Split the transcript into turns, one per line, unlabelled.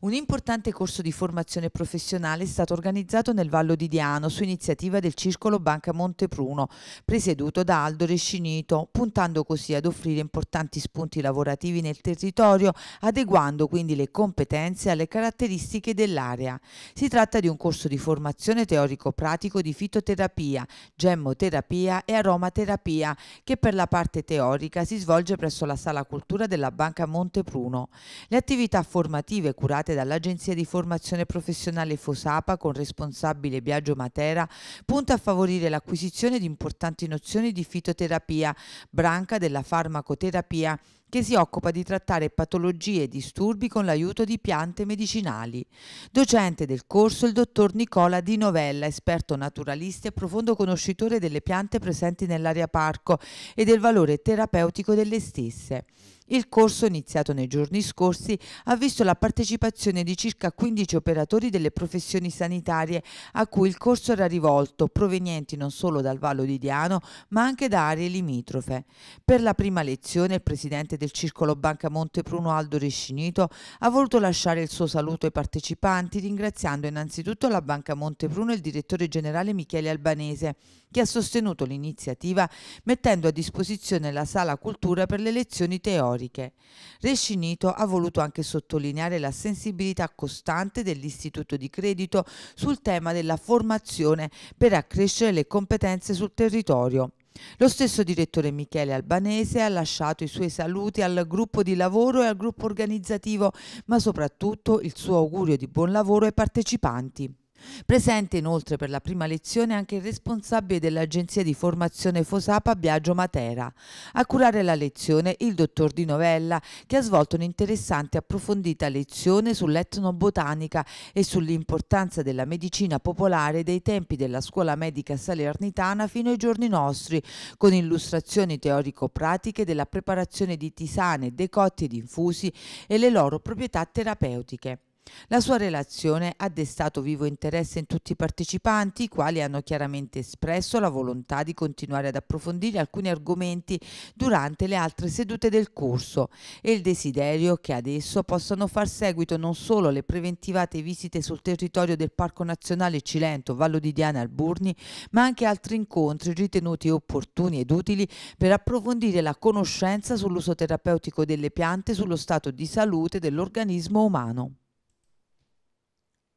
Un importante corso di formazione professionale è stato organizzato nel Vallo di Diano su iniziativa del Circolo Banca Montepruno, presieduto da Aldo Rescinito, puntando così ad offrire importanti spunti lavorativi nel territorio, adeguando quindi le competenze alle caratteristiche dell'area. Si tratta di un corso di formazione teorico-pratico di fitoterapia, gemmoterapia e aromaterapia, che per la parte teorica si svolge presso la Sala Cultura della Banca Montepruno. Le attività formative curate effettuate dall'Agenzia di Formazione Professionale FOSAPA con responsabile Biagio Matera punta a favorire l'acquisizione di importanti nozioni di fitoterapia, branca della farmacoterapia che si occupa di trattare patologie e disturbi con l'aiuto di piante medicinali. Docente del corso il dottor Nicola Di Novella, esperto naturalista e profondo conoscitore delle piante presenti nell'area parco e del valore terapeutico delle stesse. Il corso, iniziato nei giorni scorsi, ha visto la partecipazione di circa 15 operatori delle professioni sanitarie a cui il corso era rivolto, provenienti non solo dal Vallo di Diano, ma anche da aree limitrofe. Per la prima lezione il presidente del Circolo Banca Montepruno Aldo Rescinito ha voluto lasciare il suo saluto ai partecipanti ringraziando innanzitutto la Banca Montepruno e il direttore generale Michele Albanese che ha sostenuto l'iniziativa mettendo a disposizione la sala cultura per le lezioni teoriche. Rescinito ha voluto anche sottolineare la sensibilità costante dell'istituto di credito sul tema della formazione per accrescere le competenze sul territorio. Lo stesso direttore Michele Albanese ha lasciato i suoi saluti al gruppo di lavoro e al gruppo organizzativo, ma soprattutto il suo augurio di buon lavoro ai partecipanti. Presente inoltre per la prima lezione anche il responsabile dell'agenzia di formazione FOSAPA Biagio Matera. A curare la lezione il dottor Di Novella che ha svolto un'interessante e approfondita lezione sull'etnobotanica e sull'importanza della medicina popolare dei tempi della scuola medica salernitana fino ai giorni nostri, con illustrazioni teorico-pratiche della preparazione di tisane, decotti ed infusi e le loro proprietà terapeutiche. La sua relazione ha destato vivo interesse in tutti i partecipanti, i quali hanno chiaramente espresso la volontà di continuare ad approfondire alcuni argomenti durante le altre sedute del corso e il desiderio che ad esso possano far seguito non solo le preventivate visite sul territorio del Parco Nazionale Cilento, Vallo di Diana Alburni, ma anche altri incontri ritenuti opportuni ed utili per approfondire la conoscenza sull'uso terapeutico delle piante, e sullo stato di salute dell'organismo umano.